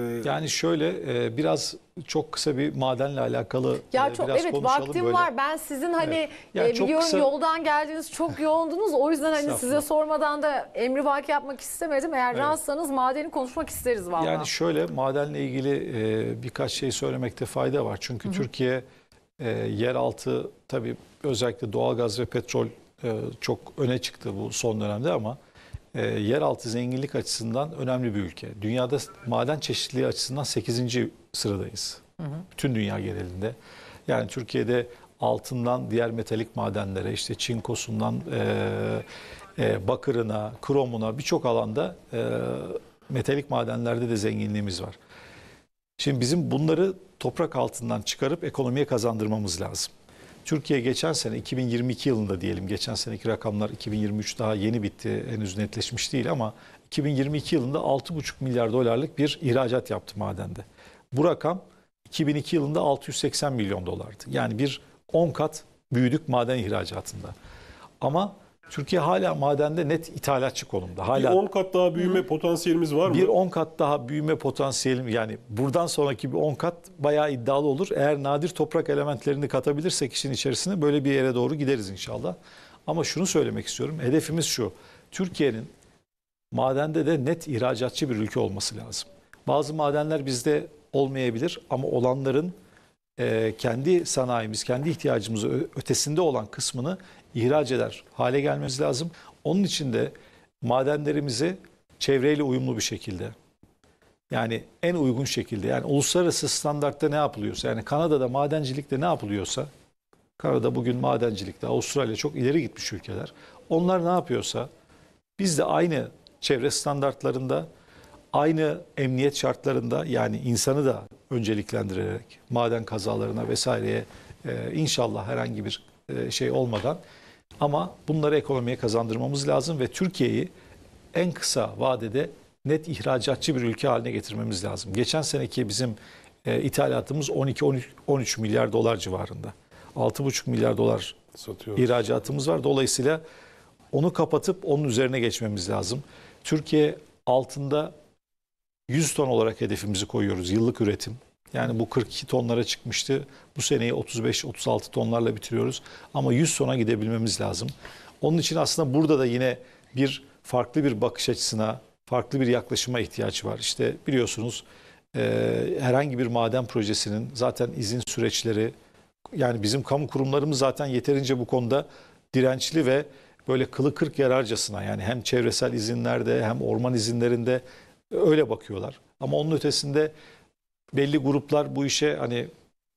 Ee, yani şöyle e, biraz çok kısa bir madenle alakalı ya e, çok, biraz evet, konuşalım. Vaktim böyle. var. Ben sizin hani evet. yani e, biliyorum kısa... yoldan geldiğiniz çok yoğundunuz. O yüzden hani size sormadan da emri vaki yapmak istemedim. Eğer evet. rahatsanız madeni konuşmak isteriz valla. Yani şöyle madenle ilgili e, birkaç şey söylemekte fayda var. Çünkü Hı -hı. Türkiye yeraltı tabii özellikle doğalgaz ve petrol çok öne çıktı bu son dönemde ama e, yeraltı zenginlik açısından önemli bir ülke. Dünyada maden çeşitliliği açısından 8. sıradayız. Hı hı. Bütün dünya genelinde. Yani Türkiye'de altından diğer metalik madenlere, işte çinkosundan e, e, bakırına, kromuna birçok alanda e, metalik madenlerde de zenginliğimiz var. Şimdi bizim bunları toprak altından çıkarıp ekonomiye kazandırmamız lazım. Türkiye geçen sene 2022 yılında diyelim geçen seneki rakamlar 2023 daha yeni bitti henüz netleşmiş değil ama 2022 yılında 6,5 milyar dolarlık bir ihracat yaptı madende. Bu rakam 2002 yılında 680 milyon dolardı. Yani bir 10 kat büyüdük maden ihracatında. Ama Türkiye hala madende net ithalatçı konumda. Hala bir 10 kat daha büyüme Hı. potansiyelimiz var mı? Bir 10 kat daha büyüme potansiyelim yani buradan sonraki bir 10 kat bayağı iddialı olur. Eğer nadir toprak elementlerini katabilirsek işin içerisine böyle bir yere doğru gideriz inşallah. Ama şunu söylemek istiyorum. Hedefimiz şu. Türkiye'nin madende de net ihracatçı bir ülke olması lazım. Bazı madenler bizde olmayabilir ama olanların kendi sanayimiz, kendi ihtiyacımız ötesinde olan kısmını ihraç eder hale gelmemiz lazım. Onun için de madenlerimizi çevreyle uyumlu bir şekilde yani en uygun şekilde yani uluslararası standartta ne yapılıyorsa yani Kanada'da madencilikte ne yapılıyorsa Kanada bugün madencilikte Avustralya çok ileri gitmiş ülkeler. Onlar ne yapıyorsa biz de aynı çevre standartlarında aynı emniyet şartlarında yani insanı da önceliklendirerek maden kazalarına vesaireye e, inşallah herhangi bir e, şey olmadan ama bunları ekonomiye kazandırmamız lazım ve Türkiye'yi en kısa vadede net ihracatçı bir ülke haline getirmemiz lazım. Geçen seneki bizim e, ithalatımız 12-13 milyar dolar civarında. 6,5 milyar dolar Satıyoruz. ihracatımız var. Dolayısıyla onu kapatıp onun üzerine geçmemiz lazım. Türkiye altında 100 ton olarak hedefimizi koyuyoruz yıllık üretim. Yani bu 42 tonlara çıkmıştı. Bu seneyi 35-36 tonlarla bitiriyoruz. Ama 100 tona gidebilmemiz lazım. Onun için aslında burada da yine bir farklı bir bakış açısına, farklı bir yaklaşıma ihtiyaç var. İşte biliyorsunuz e, herhangi bir maden projesinin zaten izin süreçleri, yani bizim kamu kurumlarımız zaten yeterince bu konuda dirençli ve böyle kılı kırk yararcasına yani hem çevresel izinlerde hem orman izinlerinde öyle bakıyorlar. Ama onun ötesinde belli gruplar bu işe hani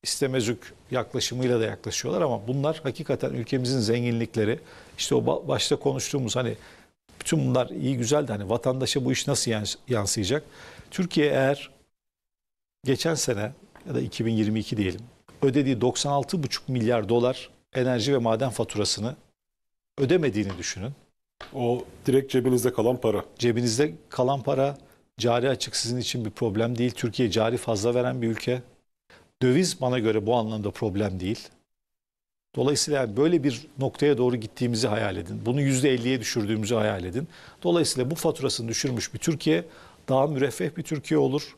istemezük yaklaşımıyla da yaklaşıyorlar ama bunlar hakikaten ülkemizin zenginlikleri. İşte o başta konuştuğumuz hani bütün bunlar iyi güzel de hani vatandaşa bu iş nasıl yansıyacak? Türkiye eğer geçen sene ya da 2022 diyelim ödediği 96,5 milyar dolar enerji ve maden faturasını ödemediğini düşünün. O direkt cebinizde kalan para. Cebinizde kalan para Cari açık sizin için bir problem değil. Türkiye cari fazla veren bir ülke. Döviz bana göre bu anlamda problem değil. Dolayısıyla yani böyle bir noktaya doğru gittiğimizi hayal edin. Bunu %50'ye düşürdüğümüzü hayal edin. Dolayısıyla bu faturasını düşürmüş bir Türkiye daha müreffeh bir Türkiye olur.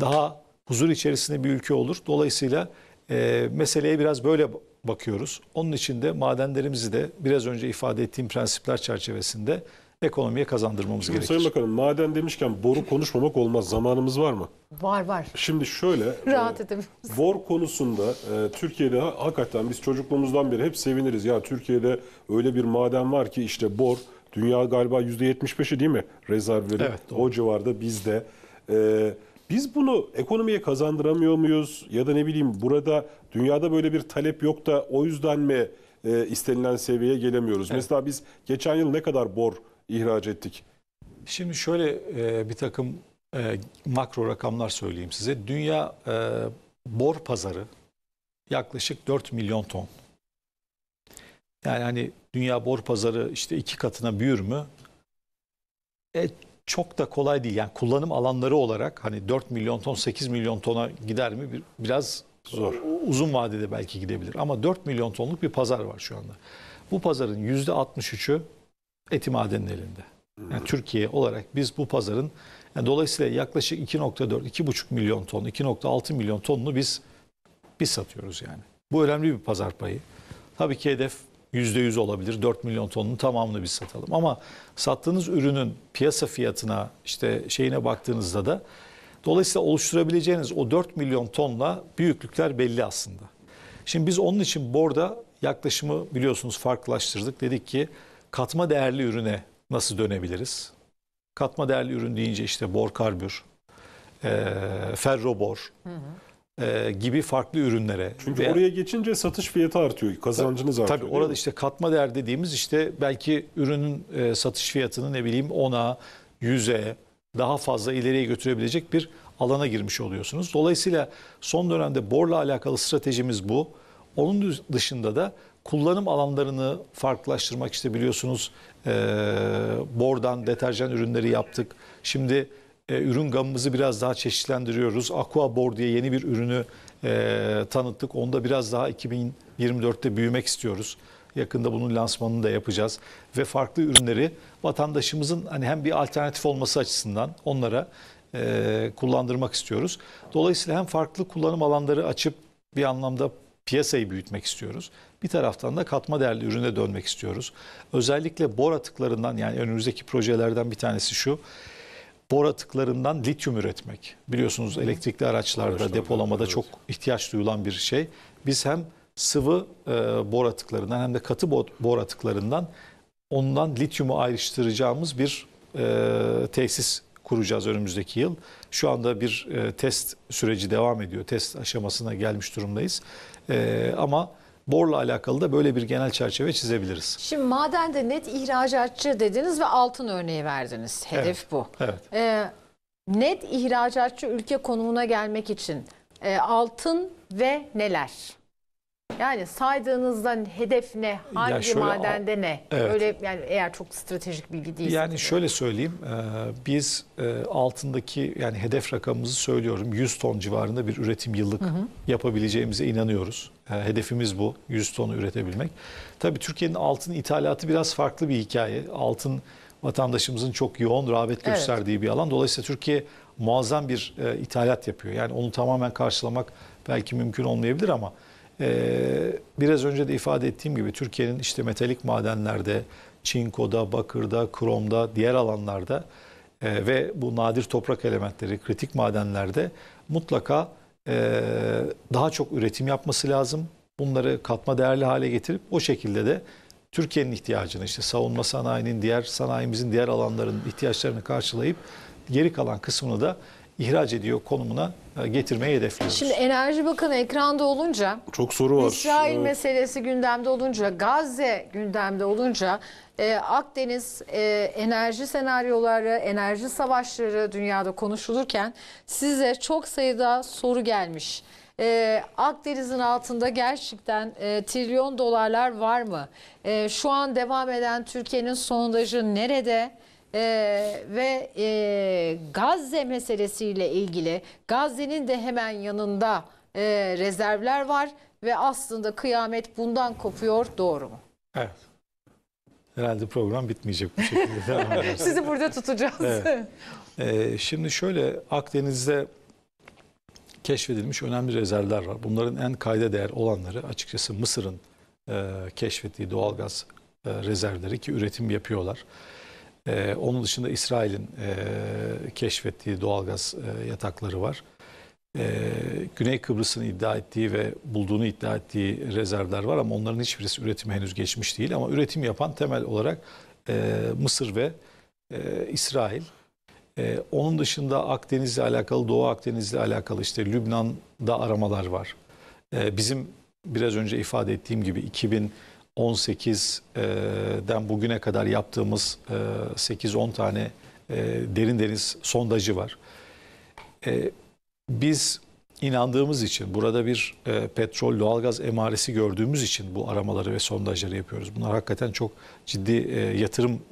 Daha huzur içerisinde bir ülke olur. Dolayısıyla e, meseleye biraz böyle bakıyoruz. Onun için de madenlerimizi de biraz önce ifade ettiğim prensipler çerçevesinde ekonomiye kazandırmamız Şimdi gerekir. Sayın Bakanım maden demişken boru konuşmamak olmaz. Zamanımız var mı? Var var. Şimdi şöyle. Rahat e, edemiyoruz. Bor konusunda e, Türkiye'de hakikaten biz çocukluğumuzdan beri hep seviniriz. Ya Türkiye'de öyle bir maden var ki işte bor dünya galiba %75'i değil mi rezervleri? Evet, doğru. O civarda bizde. E, biz bunu ekonomiye kazandıramıyor muyuz? Ya da ne bileyim burada dünyada böyle bir talep yok da o yüzden mi e, istenilen seviyeye gelemiyoruz? Evet. Mesela biz geçen yıl ne kadar bor ihraç ettik? Şimdi şöyle e, bir takım e, makro rakamlar söyleyeyim size. Dünya e, bor pazarı yaklaşık 4 milyon ton. Yani hani dünya bor pazarı işte iki katına büyür mü? E, çok da kolay değil. Yani kullanım alanları olarak hani 4 milyon ton 8 milyon tona gider mi? Biraz zor. Uzun vadede belki gidebilir ama 4 milyon tonluk bir pazar var şu anda. Bu pazarın %63'ü Etimadın elinde. Yani Türkiye olarak biz bu pazarın yani dolayısıyla yaklaşık 2.4 2.5 milyon ton, 2.6 milyon tonunu biz biz satıyoruz yani. Bu önemli bir pazar payı. Tabii ki hedef %100 olabilir. 4 milyon tonun tamamını biz satalım. Ama sattığınız ürünün piyasa fiyatına, işte şeyine baktığınızda da dolayısıyla oluşturabileceğiniz o 4 milyon tonla büyüklükler belli aslında. Şimdi biz onun için borda yaklaşımı biliyorsunuz farklılaştırdık. Dedik ki katma değerli ürüne nasıl dönebiliriz? Katma değerli ürün deyince işte bor karbür, e, ferrobor hı hı. E, gibi farklı ürünlere. Çünkü Ve, oraya geçince satış fiyatı artıyor, kazancınız tabii, artıyor. Tabii orada işte katma değer dediğimiz işte belki ürünün e, satış fiyatını ne bileyim 10'a, 100'e daha fazla ileriye götürebilecek bir alana girmiş oluyorsunuz. Dolayısıyla son dönemde borla alakalı stratejimiz bu. Onun dışında da kullanım alanlarını farklılaştırmak işte biliyorsunuz e, bordan deterjan ürünleri yaptık. Şimdi e, ürün gamımızı biraz daha çeşitlendiriyoruz. Aqua Bor diye yeni bir ürünü e, tanıttık. Onda biraz daha 2024'te büyümek istiyoruz. Yakında bunun lansmanını da yapacağız ve farklı ürünleri vatandaşımızın hani hem bir alternatif olması açısından onlara e, kullandırmak istiyoruz. Dolayısıyla hem farklı kullanım alanları açıp bir anlamda piyasayı büyütmek istiyoruz. Bir taraftan da katma değerli ürüne dönmek istiyoruz. Özellikle bor atıklarından yani önümüzdeki projelerden bir tanesi şu. Bor atıklarından lityum üretmek. Biliyorsunuz elektrikli araçlarda Araçlar, depolamada evet. çok ihtiyaç duyulan bir şey. Biz hem sıvı e, bor atıklarından hem de katı bor atıklarından ondan lityumu ayrıştıracağımız bir e, tesis kuracağız önümüzdeki yıl. Şu anda bir e, test süreci devam ediyor. Test aşamasına gelmiş durumdayız. E, ama borla alakalı da böyle bir genel çerçeve çizebiliriz. Şimdi madende net ihracatçı dediniz ve altın örneği verdiniz. Hedef evet, bu. Evet. E, net ihracatçı ülke konumuna gelmek için e, altın ve neler? Yani saydığınızdan hedef ne? Hangi ya şöyle, madende ne? Evet. Öyle yani eğer çok stratejik bilgi değilse. Yani şöyle söyleyeyim. E, biz e, altındaki yani hedef rakamımızı söylüyorum. 100 ton civarında bir üretim yıllık hı hı. yapabileceğimize inanıyoruz. E, hedefimiz bu. 100 tonu üretebilmek. Tabii Türkiye'nin altın ithalatı biraz farklı bir hikaye. Altın vatandaşımızın çok yoğun rağbet gösterdiği evet. bir alan. Dolayısıyla Türkiye muazzam bir ithalat yapıyor. Yani onu tamamen karşılamak belki mümkün olmayabilir ama ee, biraz önce de ifade ettiğim gibi Türkiye'nin işte metalik madenlerde, çinkoda, bakırda, kromda, diğer alanlarda e, ve bu nadir toprak elementleri, kritik madenlerde mutlaka e, daha çok üretim yapması lazım. Bunları katma değerli hale getirip o şekilde de Türkiye'nin ihtiyacını işte savunma sanayinin diğer sanayimizin diğer alanların ihtiyaçlarını karşılayıp geri kalan kısmını da ihraç ediyor konumuna e, getirmeyi hedefliyoruz. Şimdi Enerji Bakanı ekranda olunca çok soru var. İsrail evet. meselesi gündemde olunca, Gazze gündemde olunca e, Akdeniz e, enerji senaryoları, enerji savaşları dünyada konuşulurken size çok sayıda soru gelmiş. E, Akdeniz'in altında gerçekten e, trilyon dolarlar var mı? E, şu an devam eden Türkiye'nin sondajı nerede? Ee, ve e, Gazze meselesiyle ilgili Gazze'nin de hemen yanında e, rezervler var ve aslında kıyamet bundan kopuyor doğru mu? Evet. Herhalde program bitmeyecek bu şekilde. Sizi burada tutacağız. Evet. Ee, şimdi şöyle Akdeniz'de keşfedilmiş önemli rezervler var. Bunların en kayda değer olanları açıkçası Mısır'ın e, keşfettiği doğalgaz e, rezervleri ki üretim yapıyorlar. Ee, onun dışında İsrail'in e, keşfettiği doğalgaz e, yatakları var. Ee, Güney Kıbrıs'ın iddia ettiği ve bulduğunu iddia ettiği rezervler var ama onların hiçbirisi üretime henüz geçmiş değil. Ama üretim yapan temel olarak e, Mısır ve e, İsrail. E, onun dışında Akdeniz'le alakalı, Doğu Akdeniz'le alakalı işte Lübnan'da aramalar var. E, bizim biraz önce ifade ettiğim gibi 2000 18'den bugüne kadar yaptığımız 8-10 e, tane e, derin deniz sondajı var. E, biz inandığımız için burada bir petrol doğalgaz emaresi gördüğümüz için bu aramaları ve sondajları yapıyoruz. Bunlar hakikaten çok ciddi yatırım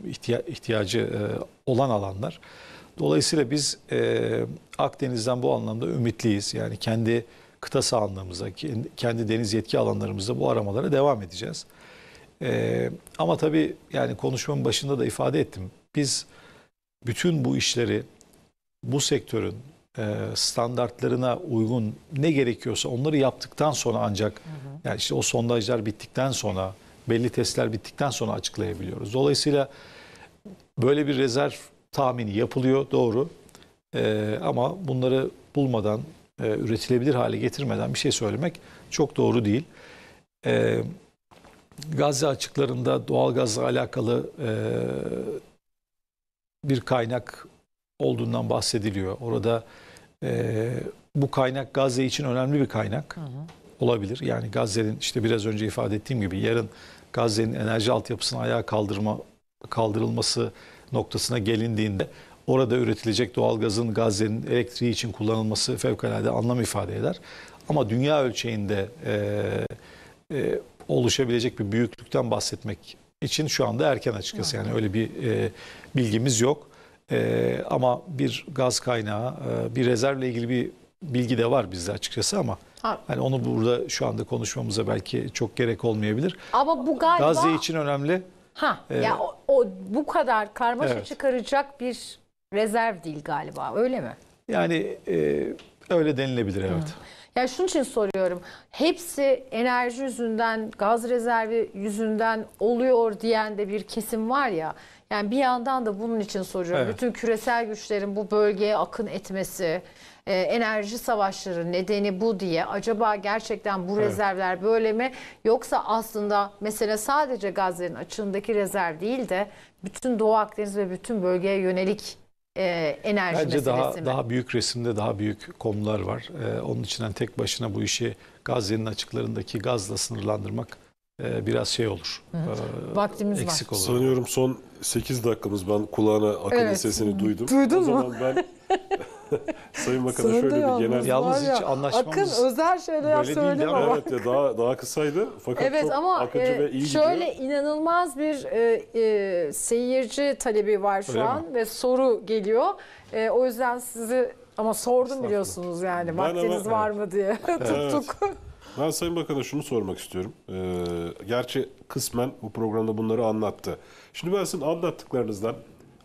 ihtiyacı olan alanlar. Dolayısıyla biz Akdeniz'den bu anlamda ümitliyiz. Yani kendi kıta sahanlığımızda, kendi deniz yetki alanlarımızda bu aramalara devam edeceğiz. Ee, ama tabii yani konuşmamın başında da ifade ettim. Biz bütün bu işleri bu sektörün e, standartlarına uygun ne gerekiyorsa onları yaptıktan sonra ancak hı hı. yani işte o sondajlar bittikten sonra belli testler bittikten sonra açıklayabiliyoruz. Dolayısıyla böyle bir rezerv tahmini yapılıyor doğru e, ama bunları bulmadan e, üretilebilir hale getirmeden bir şey söylemek çok doğru değil. Evet. Gazze açıklarında doğalgazla alakalı e, bir kaynak olduğundan bahsediliyor. Orada e, bu kaynak Gazze için önemli bir kaynak hı hı. olabilir. Yani Gazze'nin işte biraz önce ifade ettiğim gibi yarın Gazze'nin enerji altyapısını ayağa kaldırma kaldırılması noktasına gelindiğinde orada üretilecek doğalgazın Gazze'nin elektriği için kullanılması fevkalade anlam ifade eder. Ama dünya ölçeğinde e, e, oluşabilecek bir büyüklükten bahsetmek için şu anda erken açıkçası. Yani öyle bir e, bilgimiz yok. E, ama bir gaz kaynağı, e, bir rezervle ilgili bir bilgi de var bizde açıkçası ama hani onu burada şu anda konuşmamıza belki çok gerek olmayabilir. Ama bu galiba Gazze için önemli. Ha ee, ya o, o bu kadar karmaşa evet. çıkaracak bir rezerv değil galiba. Öyle mi? Yani e, öyle denilebilir evet. Hı. Yani şunun için soruyorum. Hepsi enerji yüzünden, gaz rezervi yüzünden oluyor diyen de bir kesim var ya. Yani bir yandan da bunun için soruyorum. Evet. Bütün küresel güçlerin bu bölgeye akın etmesi, e, enerji savaşları nedeni bu diye. Acaba gerçekten bu evet. rezervler böyle mi? Yoksa aslında mesela sadece gazların açığındaki rezerv değil de bütün Doğu Akdeniz ve bütün bölgeye yönelik e, enerji Bence meselesi daha, mi? daha büyük resimde daha büyük konular var. E, onun içinden tek başına bu işi Gazze'nin açıklarındaki gazla sınırlandırmak ee, biraz şey olur. Hı hı. Ee, Vaktimiz eksik var. Olur. Sanıyorum son 8 dakikamız ben kulağına akıllı evet. sesini duydum. Duydun o mu? zaman ben Sayın Bakan'a şöyle bir genel... Yalnız hiç anlaşmamız... Akın özel şeyler böyle söyleme değil, bak. Evet daha, daha kısaydı fakat evet, çok ama akıcı e, ve iyi Şöyle gidiyor. inanılmaz bir e, e, seyirci talebi var şu Öyle an mi? ve soru geliyor. E, o yüzden sizi ama sordum biliyorsunuz yani ben vaktiniz hemen, var mı diye tuttuk. Evet. Ben Sayın Bakan'a şunu sormak istiyorum. Ee, gerçi kısmen bu programda bunları anlattı. Şimdi ben sizin anlattıklarınızdan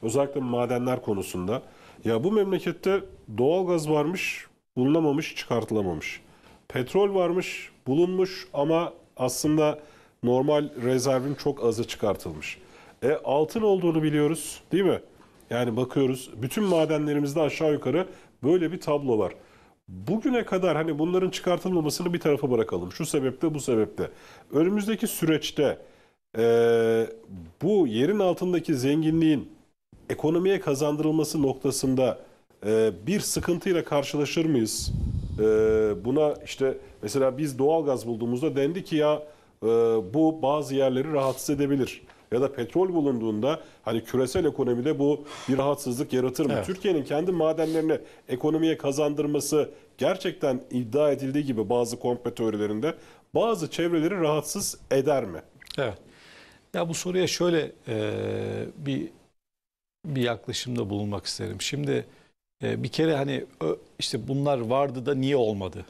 özellikle madenler konusunda ya bu memlekette doğal gaz varmış, bulunamamış, çıkartılamamış. Petrol varmış, bulunmuş ama aslında normal rezervin çok azı çıkartılmış. E altın olduğunu biliyoruz değil mi? Yani bakıyoruz bütün madenlerimizde aşağı yukarı böyle bir tablo var. Bugüne kadar hani bunların çıkartılmamasını bir tarafa bırakalım. Şu sebepte, bu sebepte. Önümüzdeki süreçte e, bu yerin altındaki zenginliğin ekonomiye kazandırılması noktasında e, bir sıkıntıyla karşılaşır mıyız? E, buna işte mesela biz doğal gaz bulduğumuzda dendi ki ya e, bu bazı yerleri rahatsız edebilir ya da petrol bulunduğunda hani küresel ekonomide bu bir rahatsızlık yaratır mı? Evet. Türkiye'nin kendi madenlerini ekonomiye kazandırması gerçekten iddia edildiği gibi bazı komplo teorilerinde bazı çevreleri rahatsız eder mi? Evet. Ya bu soruya şöyle e, bir bir yaklaşımda bulunmak isterim. Şimdi e, bir kere hani işte bunlar vardı da niye olmadı?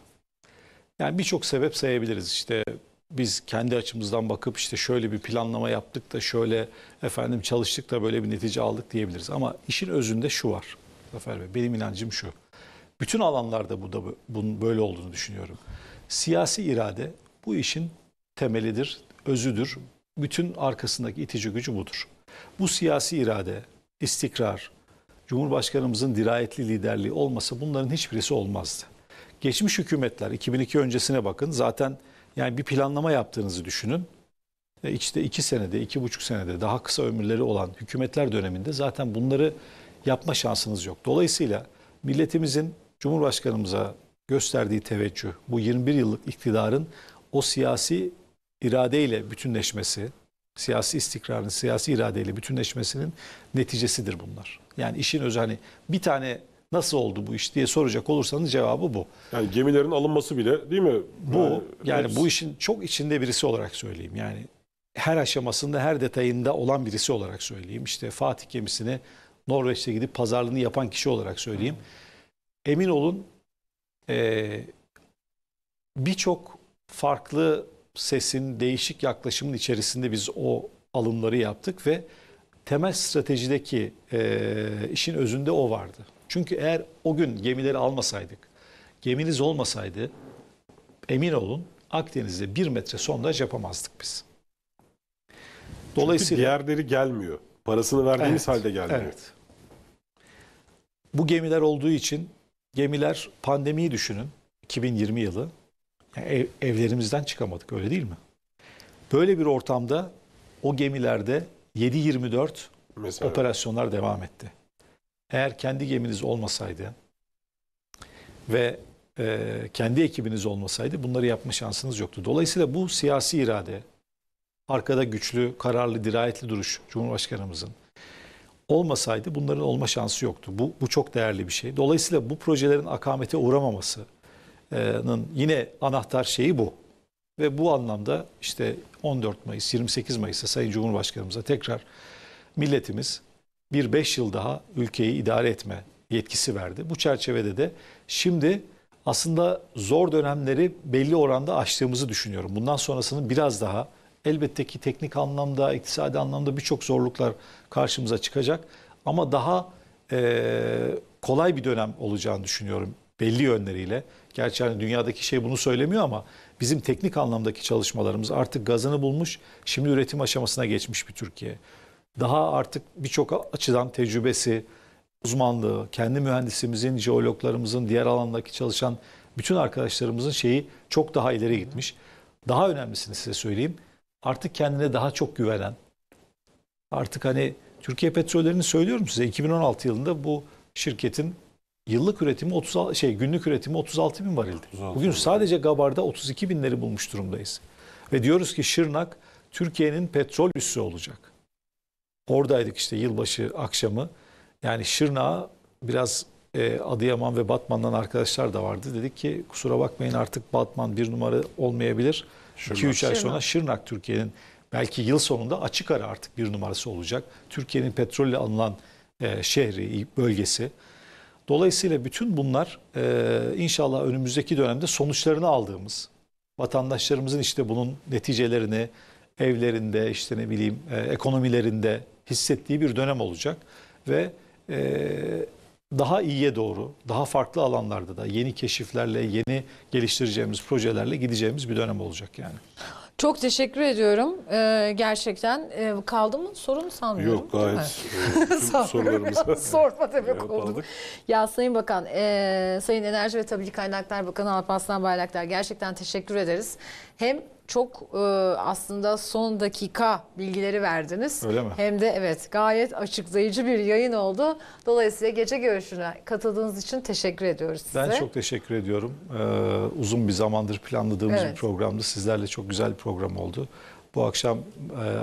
Yani birçok sebep sayabiliriz. İşte biz kendi açımızdan bakıp işte şöyle bir planlama yaptık da şöyle efendim çalıştık da böyle bir netice aldık diyebiliriz. Ama işin özünde şu var Zafer Bey benim inancım şu. Bütün alanlarda bu da bunun böyle olduğunu düşünüyorum. Siyasi irade bu işin temelidir, özüdür. Bütün arkasındaki itici gücü budur. Bu siyasi irade, istikrar, Cumhurbaşkanımızın dirayetli liderliği olmasa bunların hiçbirisi olmazdı. Geçmiş hükümetler 2002 öncesine bakın zaten yani bir planlama yaptığınızı düşünün. E iki senede, iki buçuk senede daha kısa ömürleri olan hükümetler döneminde zaten bunları yapma şansınız yok. Dolayısıyla milletimizin Cumhurbaşkanımıza gösterdiği teveccüh, bu 21 yıllık iktidarın o siyasi iradeyle bütünleşmesi, siyasi istikrarın, siyasi iradeyle bütünleşmesinin neticesidir bunlar. Yani işin özü hani bir tane Nasıl oldu bu iş diye soracak olursanız cevabı bu. Yani gemilerin alınması bile değil mi? Bu yani, yani bu işin çok içinde birisi olarak söyleyeyim. Yani her aşamasında her detayında olan birisi olarak söyleyeyim. İşte Fatih gemisini Norveç'te gidip pazarlığını yapan kişi olarak söyleyeyim. Emin olun e, birçok farklı sesin değişik yaklaşımın içerisinde biz o alımları yaptık ve temel stratejideki e, işin özünde o vardı. Çünkü eğer o gün gemileri almasaydık, geminiz olmasaydı emin olun Akdeniz'de bir metre sondaj yapamazdık biz. Dolayısıyla Çünkü diğerleri gelmiyor. Parasını verdiğimiz evet, halde gelmiyor. Evet. Bu gemiler olduğu için gemiler pandemiyi düşünün 2020 yılı yani ev, evlerimizden çıkamadık öyle değil mi? Böyle bir ortamda o gemilerde 7-24 Mesela. operasyonlar devam etti eğer kendi geminiz olmasaydı ve e, kendi ekibiniz olmasaydı bunları yapma şansınız yoktu. Dolayısıyla bu siyasi irade, arkada güçlü, kararlı, dirayetli duruş Cumhurbaşkanımızın olmasaydı bunların olma şansı yoktu. Bu, bu çok değerli bir şey. Dolayısıyla bu projelerin akamete uğramamasının yine anahtar şeyi bu. Ve bu anlamda işte 14 Mayıs, 28 Mayıs'ta Sayın Cumhurbaşkanımıza tekrar milletimiz bir beş yıl daha ülkeyi idare etme yetkisi verdi. Bu çerçevede de şimdi aslında zor dönemleri belli oranda aştığımızı düşünüyorum. Bundan sonrasının biraz daha elbette ki teknik anlamda, iktisadi anlamda birçok zorluklar karşımıza çıkacak. Ama daha e, kolay bir dönem olacağını düşünüyorum belli yönleriyle. Gerçi hani dünyadaki şey bunu söylemiyor ama bizim teknik anlamdaki çalışmalarımız artık gazını bulmuş, şimdi üretim aşamasına geçmiş bir Türkiye daha artık birçok açıdan tecrübesi, uzmanlığı, kendi mühendisimizin, jeologlarımızın, diğer alandaki çalışan bütün arkadaşlarımızın şeyi çok daha ileri gitmiş. Daha önemlisini size söyleyeyim. Artık kendine daha çok güvenen, artık hani Türkiye Petrollerini söylüyorum size 2016 yılında bu şirketin yıllık üretimi 30 şey günlük üretimi 36 bin varildi. Bugün sadece Gabar'da 32 binleri bulmuş durumdayız. Ve diyoruz ki Şırnak Türkiye'nin petrol üssü olacak. Oradaydık işte yılbaşı akşamı. Yani Şırnağa biraz e, Adıyaman ve Batman'dan arkadaşlar da vardı. Dedik ki kusura bakmayın artık Batman bir numara olmayabilir. 2-3 ay sonra Şırnak Türkiye'nin belki yıl sonunda açık ara artık bir numarası olacak. Türkiye'nin petrolle anılan e, şehri, bölgesi. Dolayısıyla bütün bunlar e, inşallah önümüzdeki dönemde sonuçlarını aldığımız, vatandaşlarımızın işte bunun neticelerini evlerinde, işte ne bileyim e, ekonomilerinde, hissettiği bir dönem olacak ve e, daha iyiye doğru, daha farklı alanlarda da yeni keşiflerle, yeni geliştireceğimiz projelerle gideceğimiz bir dönem olacak yani. Çok teşekkür ediyorum. Ee, gerçekten ee, kaldı mı sorun sanmıyorum. Yok gayet. E, Sorularımızı sorma demek oldu. Ya Sayın Bakan, e, Sayın Enerji ve Tabii Kaynaklar Bakanı Alparslan Bayraktar gerçekten teşekkür ederiz. Hem çok e, aslında son dakika bilgileri verdiniz. Öyle mi? Hem de evet gayet açıklayıcı bir yayın oldu. Dolayısıyla gece görüşüne katıldığınız için teşekkür ediyoruz size. Ben çok teşekkür ediyorum. Ee, uzun bir zamandır planladığımız evet. bir programdı. Sizlerle çok güzel bir program oldu. Bu akşam e,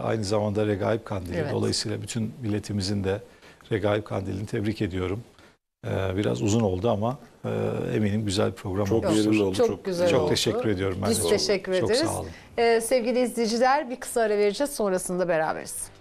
aynı zamanda Regaib Kandili. Evet. Dolayısıyla bütün milletimizin de Regaib Kandili'ni tebrik ediyorum. Ee, biraz uzun oldu ama e, eminim güzel bir program çok olmuştur. Yerinde oldu, çok, çok güzel Çok oldu. teşekkür ediyorum. Ben Biz de. teşekkür çok ederiz. Çok sağ olun. Ee, sevgili izleyiciler bir kısa ara vereceğiz sonrasında beraberiz.